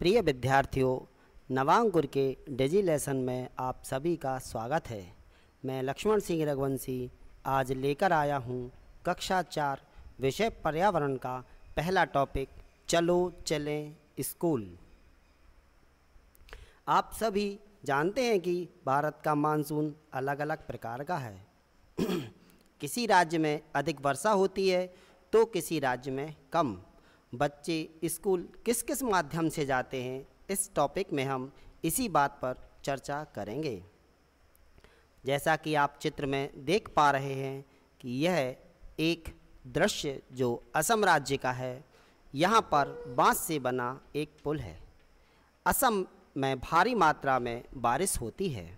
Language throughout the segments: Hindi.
प्रिय विद्यार्थियों नवांगुर के डिजी लेसन में आप सभी का स्वागत है मैं लक्ष्मण सिंह रघुवंशी आज लेकर आया हूँ कक्षा चार विषय पर्यावरण का पहला टॉपिक चलो चलें स्कूल आप सभी जानते हैं कि भारत का मानसून अलग अलग प्रकार का है किसी राज्य में अधिक वर्षा होती है तो किसी राज्य में कम बच्चे स्कूल किस किस माध्यम से जाते हैं इस टॉपिक में हम इसी बात पर चर्चा करेंगे जैसा कि आप चित्र में देख पा रहे हैं कि यह एक दृश्य जो असम राज्य का है यहाँ पर बांस से बना एक पुल है असम में भारी मात्रा में बारिश होती है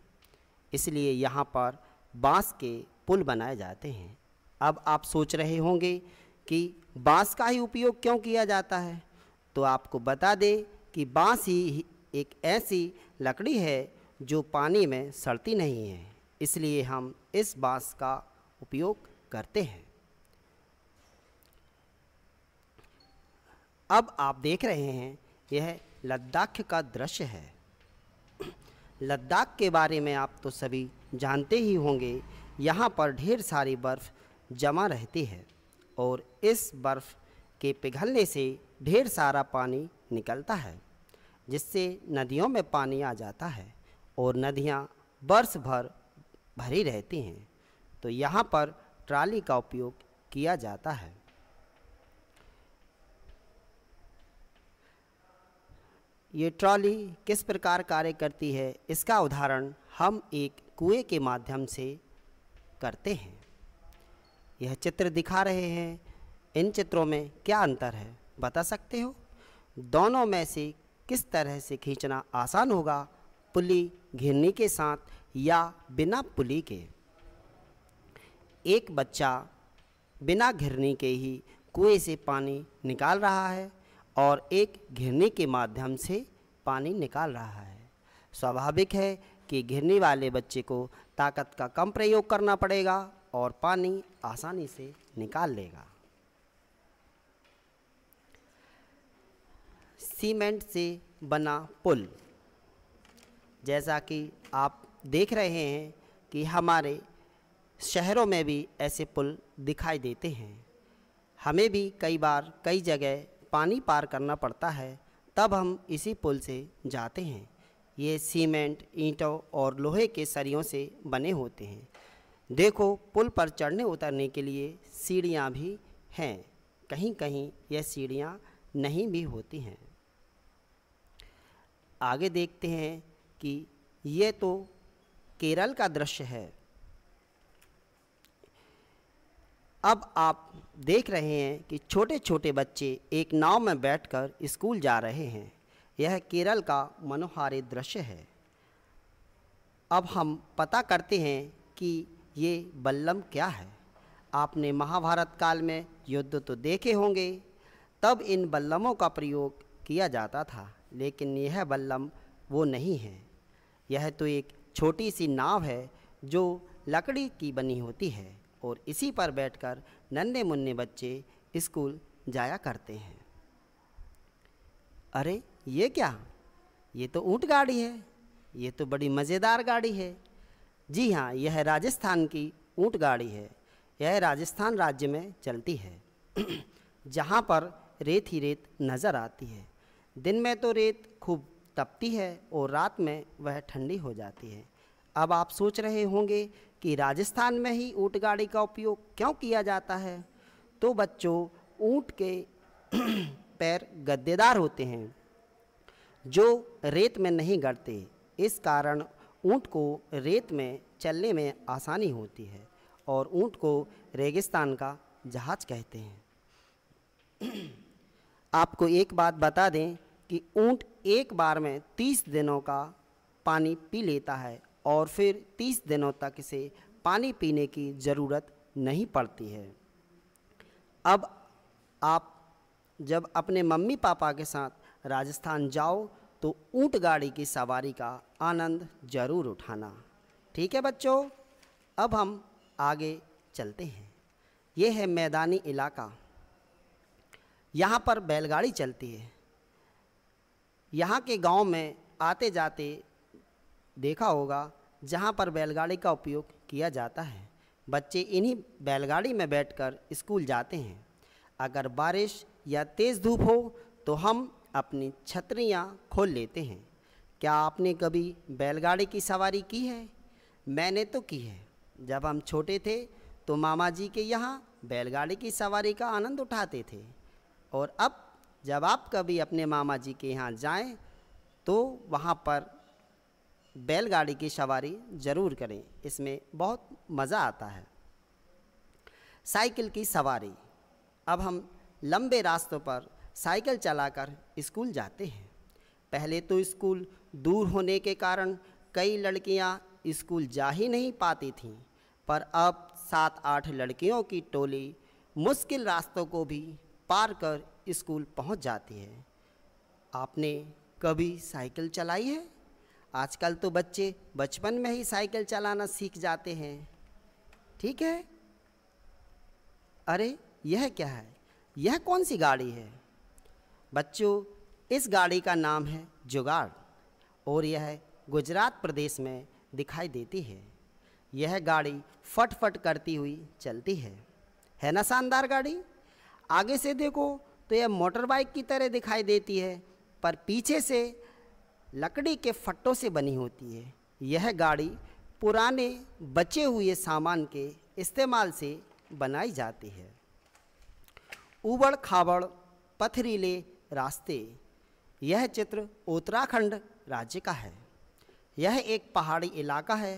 इसलिए यहाँ पर बांस के पुल बनाए जाते हैं अब आप सोच रहे होंगे कि बांस का ही उपयोग क्यों किया जाता है तो आपको बता दें कि बांस ही एक ऐसी लकड़ी है जो पानी में सड़ती नहीं है इसलिए हम इस बांस का उपयोग करते हैं अब आप देख रहे हैं यह लद्दाख का दृश्य है लद्दाख के बारे में आप तो सभी जानते ही होंगे यहाँ पर ढेर सारी बर्फ़ जमा रहती है और इस बर्फ़ के पिघलने से ढेर सारा पानी निकलता है जिससे नदियों में पानी आ जाता है और नदियाँ वर्ष भर भरी रहती हैं तो यहाँ पर ट्राली का उपयोग किया जाता है ये ट्रॉली किस प्रकार कार्य करती है इसका उदाहरण हम एक कुएं के माध्यम से करते हैं यह चित्र दिखा रहे हैं इन चित्रों में क्या अंतर है बता सकते हो दोनों में से किस तरह से खींचना आसान होगा पुली घिरनी के साथ या बिना पुली के एक बच्चा बिना घिरनी के ही कुएं से पानी निकाल रहा है और एक घिरनी के माध्यम से पानी निकाल रहा है स्वाभाविक है कि घिरनी वाले बच्चे को ताकत का कम प्रयोग करना पड़ेगा और पानी आसानी से निकाल लेगा सीमेंट से बना पुल जैसा कि आप देख रहे हैं कि हमारे शहरों में भी ऐसे पुल दिखाई देते हैं हमें भी कई बार कई जगह पानी पार करना पड़ता है तब हम इसी पुल से जाते हैं ये सीमेंट ईंटों और लोहे के सरियों से बने होते हैं देखो पुल पर चढ़ने उतरने के लिए सीढ़ियाँ भी हैं कहीं कहीं यह सीढ़ियाँ नहीं भी होती हैं आगे देखते हैं कि ये तो केरल का दृश्य है अब आप देख रहे हैं कि छोटे छोटे बच्चे एक नाव में बैठकर स्कूल जा रहे हैं यह केरल का मनोहारी दृश्य है अब हम पता करते हैं कि ये बल्लम क्या है आपने महाभारत काल में युद्ध तो देखे होंगे तब इन बल्लमों का प्रयोग किया जाता था लेकिन यह बल्लम वो नहीं है यह तो एक छोटी सी नाव है जो लकड़ी की बनी होती है और इसी पर बैठकर नन्हे मुन्ने बच्चे स्कूल जाया करते हैं अरे ये क्या ये तो ऊँट गाड़ी है ये तो बड़ी मज़ेदार गाड़ी है जी हाँ यह राजस्थान की ऊँट गाड़ी है यह राजस्थान राज्य में चलती है जहाँ पर रेत ही रेत नज़र आती है दिन में तो रेत खूब तपती है और रात में वह ठंडी हो जाती है अब आप सोच रहे होंगे कि राजस्थान में ही ऊँट गाड़ी का उपयोग क्यों किया जाता है तो बच्चों ऊँट के पैर गद्देदार होते हैं जो रेत में नहीं गड़ते इस कारण ऊँट को रेत में चलने में आसानी होती है और ऊँट को रेगिस्तान का जहाज कहते हैं आपको एक बात बता दें कि ऊँट एक बार में तीस दिनों का पानी पी लेता है और फिर तीस दिनों तक इसे पानी पीने की ज़रूरत नहीं पड़ती है अब आप जब अपने मम्मी पापा के साथ राजस्थान जाओ तो ऊँट गाड़ी की सवारी का आनंद जरूर उठाना ठीक है बच्चों अब हम आगे चलते हैं ये है मैदानी इलाका यहाँ पर बैलगाड़ी चलती है यहाँ के गांव में आते जाते देखा होगा जहाँ पर बैलगाड़ी का उपयोग किया जाता है बच्चे इन्हीं बैलगाड़ी में बैठकर स्कूल जाते हैं अगर बारिश या तेज़ धूप हो तो हम अपनी छतरियाँ खोल लेते हैं क्या आपने कभी बैलगाड़ी की सवारी की है मैंने तो की है जब हम छोटे थे तो मामा जी के यहाँ बैलगाड़ी की सवारी का आनंद उठाते थे और अब जब आप कभी अपने मामा जी के यहाँ जाएं तो वहाँ पर बैलगाड़ी की सवारी ज़रूर करें इसमें बहुत मज़ा आता है साइकिल की सवारी अब हम लंबे रास्तों पर साइकिल चलाकर स्कूल जाते हैं पहले तो स्कूल दूर होने के कारण कई लड़कियां स्कूल जा ही नहीं पाती थीं पर अब सात आठ लड़कियों की टोली मुश्किल रास्तों को भी पार कर स्कूल पहुंच जाती है आपने कभी साइकिल चलाई है आजकल तो बच्चे बचपन में ही साइकिल चलाना सीख जाते हैं ठीक है अरे यह क्या है यह कौन सी गाड़ी है बच्चों इस गाड़ी का नाम है जुगाड़ और यह गुजरात प्रदेश में दिखाई देती है यह गाड़ी फट फट करती हुई चलती है है ना शानदार गाड़ी आगे से देखो तो यह मोटर बाइक की तरह दिखाई देती है पर पीछे से लकड़ी के फट्टों से बनी होती है यह गाड़ी पुराने बचे हुए सामान के इस्तेमाल से बनाई जाती है उबड़ खाबड़ पथरीले रास्ते यह चित्र उत्तराखंड राज्य का है यह एक पहाड़ी इलाका है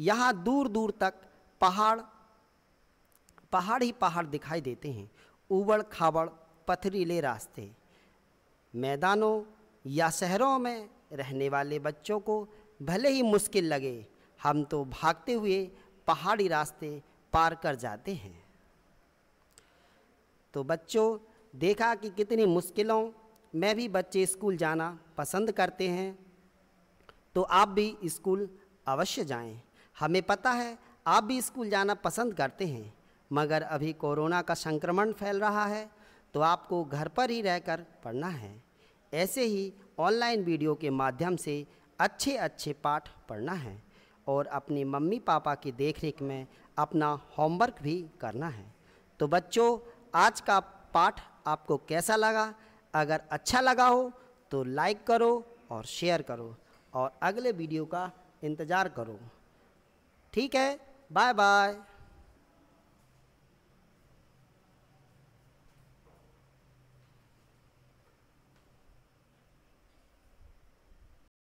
यहाँ दूर दूर तक पहाड़ पहाड़ ही पहाड़ दिखाई देते हैं उबड़ खाबड़ पथरीले रास्ते मैदानों या शहरों में रहने वाले बच्चों को भले ही मुश्किल लगे हम तो भागते हुए पहाड़ी रास्ते पार कर जाते हैं तो बच्चों देखा कि कितनी मुश्किलों में भी बच्चे स्कूल जाना पसंद करते हैं तो आप भी स्कूल अवश्य जाएं। हमें पता है आप भी स्कूल जाना पसंद करते हैं मगर अभी कोरोना का संक्रमण फैल रहा है तो आपको घर पर ही रहकर पढ़ना है ऐसे ही ऑनलाइन वीडियो के माध्यम से अच्छे अच्छे पाठ पढ़ना है और अपने मम्मी पापा की देखरेख में अपना होमवर्क भी करना है तो बच्चों आज का पाठ आपको कैसा लगा अगर अच्छा लगा हो तो लाइक करो और शेयर करो और अगले वीडियो का इंतज़ार करो ठीक है बाय बाय